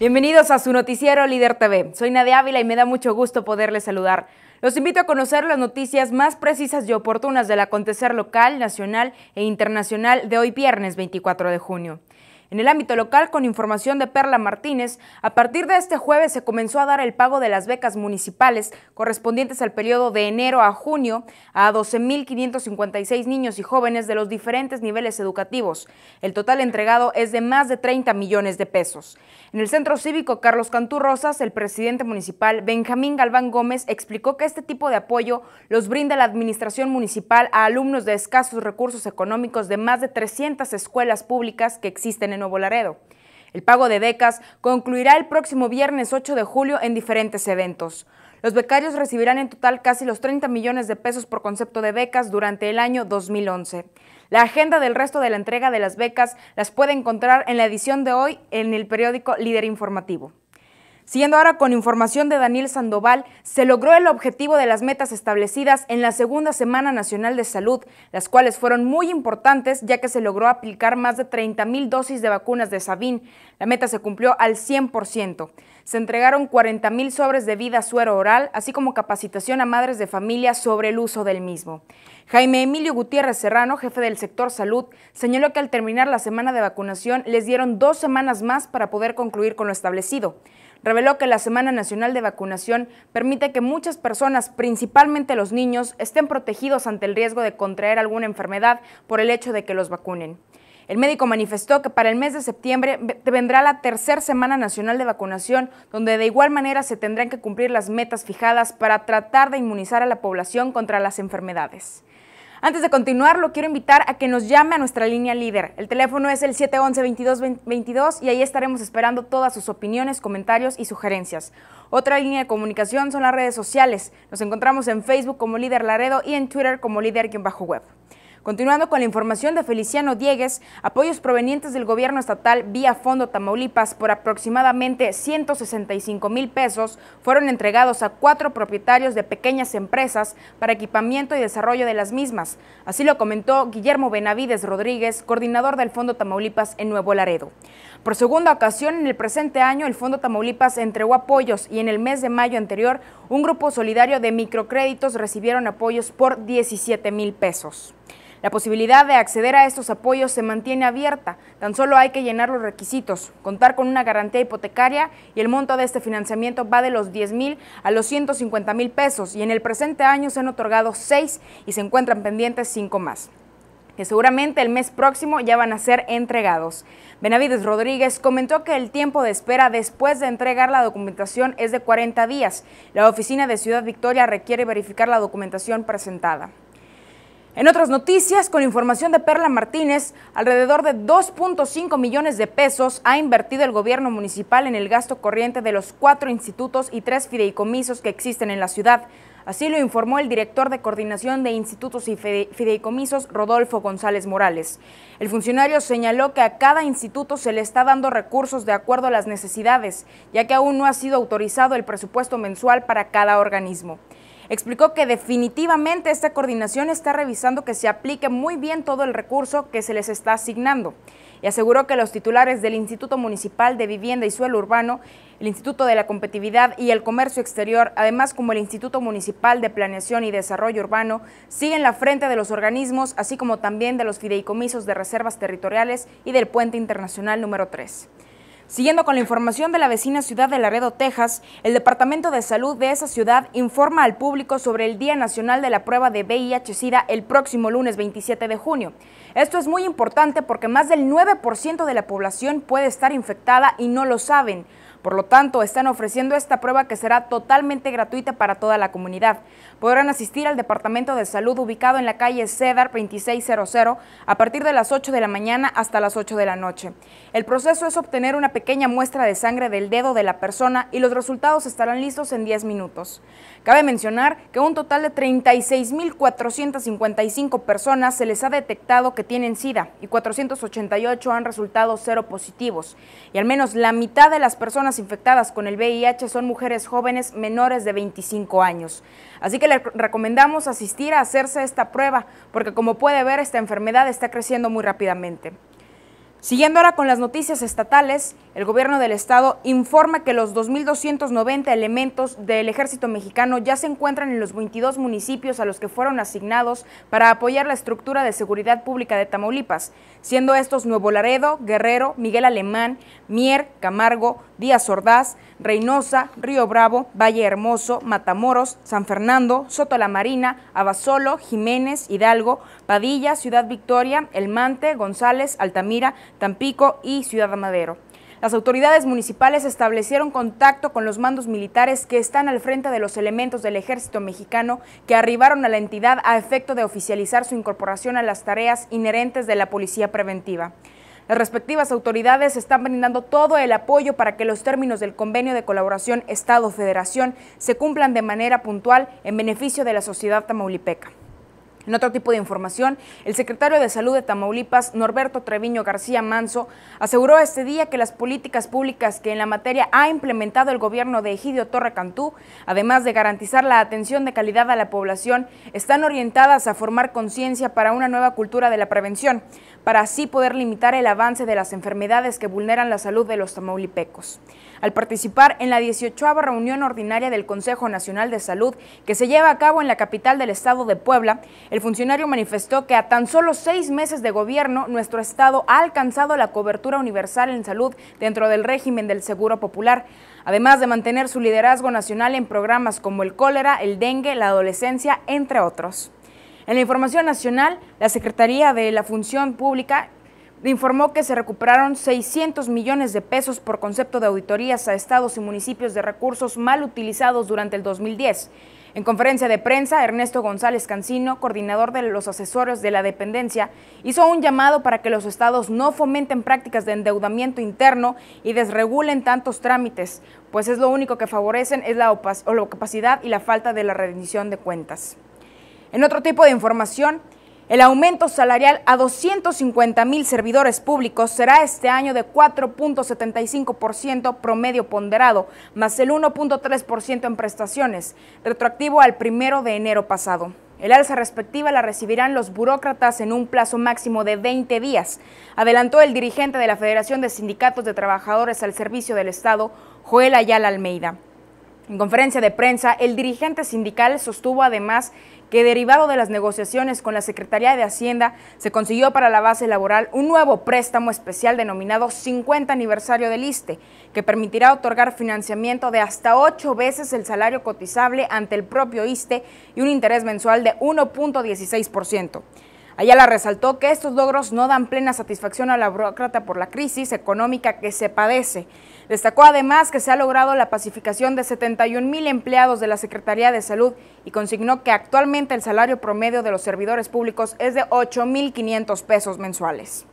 Bienvenidos a su noticiero Líder TV. Soy Nadia Ávila y me da mucho gusto poderles saludar. Los invito a conocer las noticias más precisas y oportunas del acontecer local, nacional e internacional de hoy viernes 24 de junio. En el ámbito local, con información de Perla Martínez, a partir de este jueves se comenzó a dar el pago de las becas municipales correspondientes al periodo de enero a junio a 12.556 niños y jóvenes de los diferentes niveles educativos. El total entregado es de más de 30 millones de pesos. En el Centro Cívico Carlos Cantú Rosas, el presidente municipal Benjamín Galván Gómez explicó que este tipo de apoyo los brinda la administración municipal a alumnos de escasos recursos económicos de más de 300 escuelas públicas que existen en Nuevo Laredo. El pago de becas concluirá el próximo viernes 8 de julio en diferentes eventos. Los becarios recibirán en total casi los 30 millones de pesos por concepto de becas durante el año 2011. La agenda del resto de la entrega de las becas las puede encontrar en la edición de hoy en el periódico Líder Informativo. Siguiendo ahora con información de Daniel Sandoval, se logró el objetivo de las metas establecidas en la segunda Semana Nacional de Salud, las cuales fueron muy importantes ya que se logró aplicar más de 30 mil dosis de vacunas de Sabín. La meta se cumplió al 100%. Se entregaron 40 mil sobres de vida suero oral, así como capacitación a madres de familia sobre el uso del mismo. Jaime Emilio Gutiérrez Serrano, jefe del sector salud, señaló que al terminar la semana de vacunación les dieron dos semanas más para poder concluir con lo establecido reveló que la Semana Nacional de Vacunación permite que muchas personas, principalmente los niños, estén protegidos ante el riesgo de contraer alguna enfermedad por el hecho de que los vacunen. El médico manifestó que para el mes de septiembre vendrá la tercera Semana Nacional de Vacunación, donde de igual manera se tendrán que cumplir las metas fijadas para tratar de inmunizar a la población contra las enfermedades. Antes de continuar, lo quiero invitar a que nos llame a nuestra línea líder. El teléfono es el 711-2222 y ahí estaremos esperando todas sus opiniones, comentarios y sugerencias. Otra línea de comunicación son las redes sociales. Nos encontramos en Facebook como Líder Laredo y en Twitter como Líder-Web. Continuando con la información de Feliciano Diegues, apoyos provenientes del gobierno estatal vía Fondo Tamaulipas por aproximadamente 165 mil pesos fueron entregados a cuatro propietarios de pequeñas empresas para equipamiento y desarrollo de las mismas. Así lo comentó Guillermo Benavides Rodríguez, coordinador del Fondo Tamaulipas en Nuevo Laredo. Por segunda ocasión en el presente año, el Fondo Tamaulipas entregó apoyos y en el mes de mayo anterior, un grupo solidario de microcréditos recibieron apoyos por 17 mil pesos. La posibilidad de acceder a estos apoyos se mantiene abierta, tan solo hay que llenar los requisitos, contar con una garantía hipotecaria y el monto de este financiamiento va de los 10 mil a los 150 mil pesos y en el presente año se han otorgado seis y se encuentran pendientes cinco más que seguramente el mes próximo ya van a ser entregados. Benavides Rodríguez comentó que el tiempo de espera después de entregar la documentación es de 40 días. La oficina de Ciudad Victoria requiere verificar la documentación presentada. En otras noticias, con información de Perla Martínez, alrededor de 2.5 millones de pesos ha invertido el gobierno municipal en el gasto corriente de los cuatro institutos y tres fideicomisos que existen en la ciudad. Así lo informó el director de Coordinación de Institutos y Fideicomisos, Rodolfo González Morales. El funcionario señaló que a cada instituto se le está dando recursos de acuerdo a las necesidades, ya que aún no ha sido autorizado el presupuesto mensual para cada organismo. Explicó que definitivamente esta coordinación está revisando que se aplique muy bien todo el recurso que se les está asignando y aseguró que los titulares del Instituto Municipal de Vivienda y Suelo Urbano, el Instituto de la Competitividad y el Comercio Exterior, además como el Instituto Municipal de Planeación y Desarrollo Urbano, siguen la frente de los organismos, así como también de los fideicomisos de reservas territoriales y del Puente Internacional número 3. Siguiendo con la información de la vecina ciudad de Laredo, Texas, el Departamento de Salud de esa ciudad informa al público sobre el Día Nacional de la Prueba de VIH-Sida el próximo lunes 27 de junio. Esto es muy importante porque más del 9% de la población puede estar infectada y no lo saben. Por lo tanto, están ofreciendo esta prueba que será totalmente gratuita para toda la comunidad. Podrán asistir al Departamento de Salud ubicado en la calle Cedar 2600 a partir de las 8 de la mañana hasta las 8 de la noche. El proceso es obtener una pequeña muestra de sangre del dedo de la persona y los resultados estarán listos en 10 minutos. Cabe mencionar que un total de 36.455 personas se les ha detectado que tienen SIDA y 488 han resultado cero positivos. Y al menos la mitad de las personas infectadas con el VIH son mujeres jóvenes menores de 25 años. Así que le recomendamos asistir a hacerse esta prueba, porque como puede ver, esta enfermedad está creciendo muy rápidamente. Siguiendo ahora con las noticias estatales, el gobierno del estado informa que los 2.290 elementos del ejército mexicano ya se encuentran en los 22 municipios a los que fueron asignados para apoyar la estructura de seguridad pública de Tamaulipas, siendo estos Nuevo Laredo, Guerrero, Miguel Alemán, Mier, Camargo, Díaz Ordaz, Reynosa, Río Bravo, Valle Hermoso, Matamoros, San Fernando, Soto la Marina, Abasolo, Jiménez, Hidalgo, Padilla, Ciudad Victoria, El Mante, González, Altamira, Tampico y Ciudad Madero. Las autoridades municipales establecieron contacto con los mandos militares que están al frente de los elementos del ejército mexicano que arribaron a la entidad a efecto de oficializar su incorporación a las tareas inherentes de la policía preventiva. Las respectivas autoridades están brindando todo el apoyo para que los términos del convenio de colaboración Estado-Federación se cumplan de manera puntual en beneficio de la sociedad tamaulipeca. En otro tipo de información, el secretario de Salud de Tamaulipas, Norberto Treviño García Manso, aseguró este día que las políticas públicas que en la materia ha implementado el gobierno de Egidio Torre Cantú, además de garantizar la atención de calidad a la población, están orientadas a formar conciencia para una nueva cultura de la prevención, para así poder limitar el avance de las enfermedades que vulneran la salud de los tamaulipecos. Al participar en la 18 reunión ordinaria del Consejo Nacional de Salud, que se lleva a cabo en la capital del estado de Puebla, el funcionario manifestó que a tan solo seis meses de gobierno, nuestro Estado ha alcanzado la cobertura universal en salud dentro del régimen del Seguro Popular, además de mantener su liderazgo nacional en programas como el cólera, el dengue, la adolescencia, entre otros. En la información nacional, la Secretaría de la Función Pública informó que se recuperaron 600 millones de pesos por concepto de auditorías a estados y municipios de recursos mal utilizados durante el 2010. En conferencia de prensa, Ernesto González Cancino, coordinador de los asesores de la dependencia, hizo un llamado para que los estados no fomenten prácticas de endeudamiento interno y desregulen tantos trámites, pues es lo único que favorecen es la opacidad y la falta de la rendición de cuentas. En otro tipo de información, el aumento salarial a 250 mil servidores públicos será este año de 4.75% promedio ponderado, más el 1.3% en prestaciones, retroactivo al primero de enero pasado. El alza respectiva la recibirán los burócratas en un plazo máximo de 20 días, adelantó el dirigente de la Federación de Sindicatos de Trabajadores al Servicio del Estado, Joel Ayala Almeida. En conferencia de prensa, el dirigente sindical sostuvo además que derivado de las negociaciones con la Secretaría de Hacienda, se consiguió para la base laboral un nuevo préstamo especial denominado 50 aniversario del ISTE, que permitirá otorgar financiamiento de hasta ocho veces el salario cotizable ante el propio ISTE y un interés mensual de 1.16%. Ayala resaltó que estos logros no dan plena satisfacción a la burócrata por la crisis económica que se padece. Destacó además que se ha logrado la pacificación de 71 mil empleados de la Secretaría de Salud y consignó que actualmente el salario promedio de los servidores públicos es de 8.500 pesos mensuales.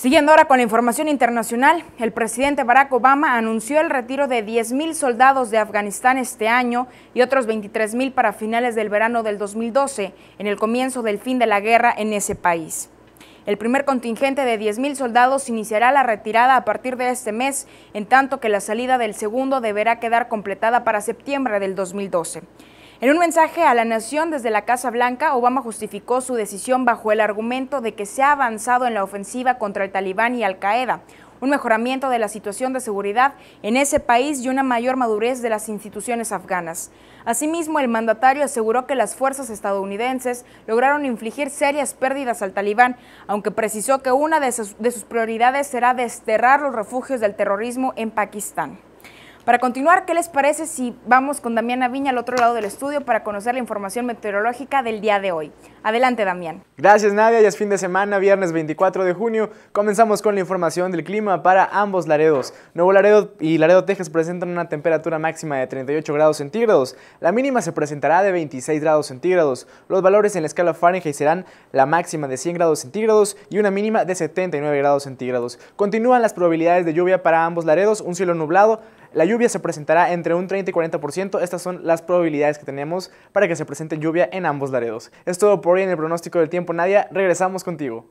Siguiendo ahora con la información internacional, el presidente Barack Obama anunció el retiro de 10.000 soldados de Afganistán este año y otros 23.000 para finales del verano del 2012, en el comienzo del fin de la guerra en ese país. El primer contingente de 10.000 soldados iniciará la retirada a partir de este mes, en tanto que la salida del segundo deberá quedar completada para septiembre del 2012. En un mensaje a la nación desde la Casa Blanca, Obama justificó su decisión bajo el argumento de que se ha avanzado en la ofensiva contra el talibán y Al-Qaeda, un mejoramiento de la situación de seguridad en ese país y una mayor madurez de las instituciones afganas. Asimismo, el mandatario aseguró que las fuerzas estadounidenses lograron infligir serias pérdidas al talibán, aunque precisó que una de sus, prioridades será desterrar los refugios del terrorismo en Pakistán. Para continuar, ¿qué les parece si vamos con Damián Aviña al otro lado del estudio para conocer la información meteorológica del día de hoy? Adelante, Damián. Gracias, Nadia. Ya es fin de semana, viernes 24 de junio. Comenzamos con la información del clima para ambos Laredos. Nuevo Laredo y Laredo, Texas presentan una temperatura máxima de 38 grados centígrados. La mínima se presentará de 26 grados centígrados. Los valores en la escala Fahrenheit serán la máxima de 100 grados centígrados y una mínima de 79 grados centígrados. Continúan las probabilidades de lluvia para ambos Laredos, un cielo nublado la lluvia se presentará entre un 30 y 40%. Estas son las probabilidades que tenemos para que se presente lluvia en ambos laredos. Es todo por hoy en el pronóstico del tiempo, Nadia. Regresamos contigo.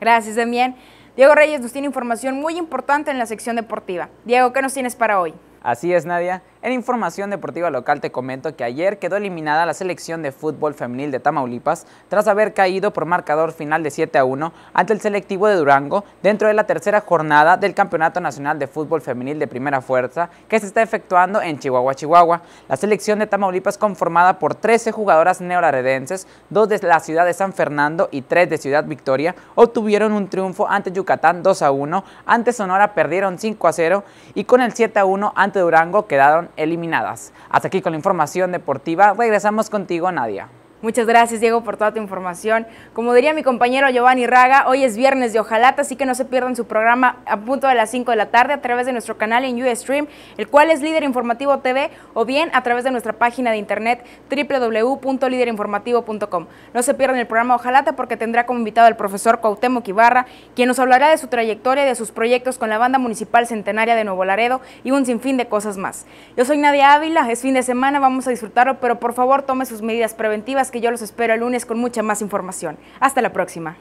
Gracias, también, Diego Reyes nos tiene información muy importante en la sección deportiva. Diego, ¿qué nos tienes para hoy? Así es, Nadia. En información deportiva local te comento que ayer quedó eliminada la selección de fútbol femenil de Tamaulipas tras haber caído por marcador final de 7 a 1 ante el selectivo de Durango dentro de la tercera jornada del Campeonato Nacional de Fútbol Femenil de Primera Fuerza que se está efectuando en Chihuahua, Chihuahua. La selección de Tamaulipas conformada por 13 jugadoras neoraredenses, dos de la ciudad de San Fernando y tres de Ciudad Victoria, obtuvieron un triunfo ante Yucatán 2 a 1, ante Sonora perdieron 5 a 0 y con el 7 a 1 ante de Durango quedaron eliminadas. Hasta aquí con la información deportiva. Regresamos contigo, Nadia. Muchas gracias, Diego, por toda tu información. Como diría mi compañero Giovanni Raga, hoy es viernes de Ojalata, así que no se pierdan su programa a punto de las 5 de la tarde a través de nuestro canal en Ustream, el cual es Líder Informativo TV, o bien a través de nuestra página de internet www.liderinformativo.com. No se pierdan el programa Ojalata porque tendrá como invitado al profesor Cuauhtémoc Ibarra, quien nos hablará de su trayectoria y de sus proyectos con la Banda Municipal Centenaria de Nuevo Laredo y un sinfín de cosas más. Yo soy Nadia Ávila, es fin de semana, vamos a disfrutarlo, pero por favor tome sus medidas preventivas que yo los espero el lunes con mucha más información. Hasta la próxima.